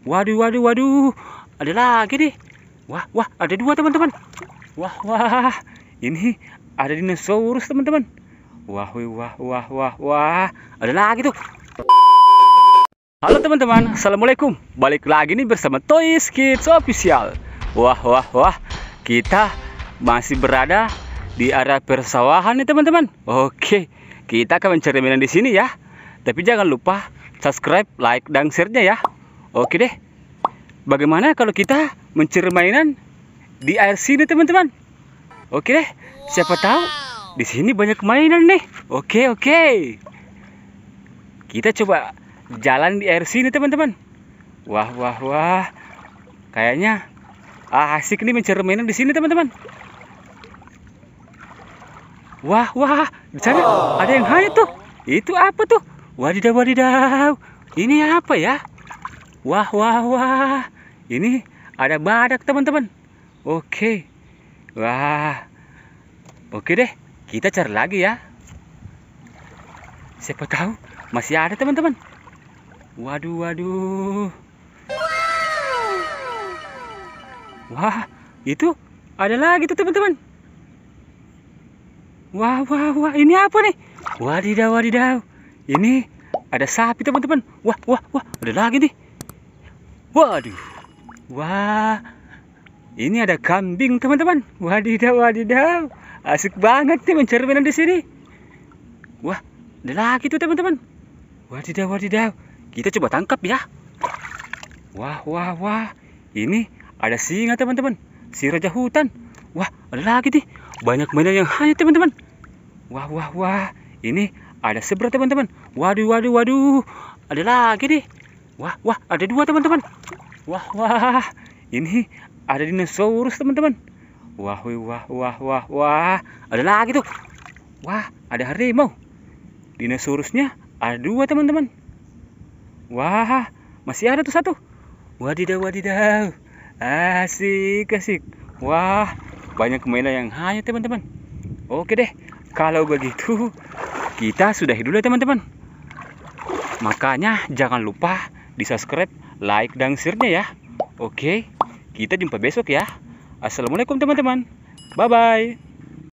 Waduh, waduh, waduh. Ada lagi deh. Wah, wah, ada dua teman-teman. Wah, wah. Ini ada dinosaurus teman-teman. Wah, wah, wah, wah, wah. Ada lagi tuh. Halo teman-teman, Assalamualaikum Balik lagi nih bersama Toys Kids Official Wah wah wah Kita masih berada di area persawahan nih teman-teman Oke, kita akan mencari mainan di sini ya Tapi jangan lupa subscribe, like, dan share-nya ya Oke deh. Bagaimana kalau kita mencuri mainan di air sini, teman-teman? Oke deh. Siapa tahu di sini banyak mainan nih. Oke, oke. Kita coba jalan di air sini, teman-teman. Wah, wah, wah. Kayaknya ah, asik nih mencuri mainan di sini, teman-teman. Wah, wah, di sana oh. ada yang hanyut tuh. Itu apa tuh? Wadidaw, wadidaw. Ini apa ya? Wah, wah, wah. Ini ada badak, teman-teman. Oke. Wah. Oke deh, kita cari lagi ya. Siapa tahu masih ada, teman-teman. Waduh, waduh. Wah, itu ada lagi tuh, teman-teman. Wah, wah, wah. Ini apa nih? Wadidaw, wadidaw. Ini ada sapi, teman-teman. Wah, wah, wah. Ada lagi nih. Waduh. Wah. Ini ada kambing, teman-teman. Wadidaw, wadidaw. Asik banget nih mencerminan di sini. Wah, ada lagi tuh, teman-teman. Wadidaw, wadidaw. Kita coba tangkap ya. Wah, wah, wah. Ini ada singa, teman-teman. Si raja hutan. Wah, ada lagi nih. Banyak mainan yang hanya teman-teman. Wah, wah, wah. Ini ada seberat, teman-teman. Waduh, waduh, waduh. Ada lagi nih. Wah, wah, ada dua teman-teman. Wah, wah. Ini ada dinosaurus teman-teman. Wah, wah, wah, wah, wah. Ada lagi tuh. Wah, ada harimau. Dinosaurusnya ada dua teman-teman. Wah, masih ada tuh satu. Wadidaw, wadidaw. Asik, asik. Wah, banyak mainan yang hanya teman-teman. Oke deh, kalau begitu kita sudahi dulu ya, teman-teman. Makanya jangan lupa di subscribe, like, dan share-nya ya. Oke, kita jumpa besok ya. Assalamualaikum teman-teman. Bye-bye.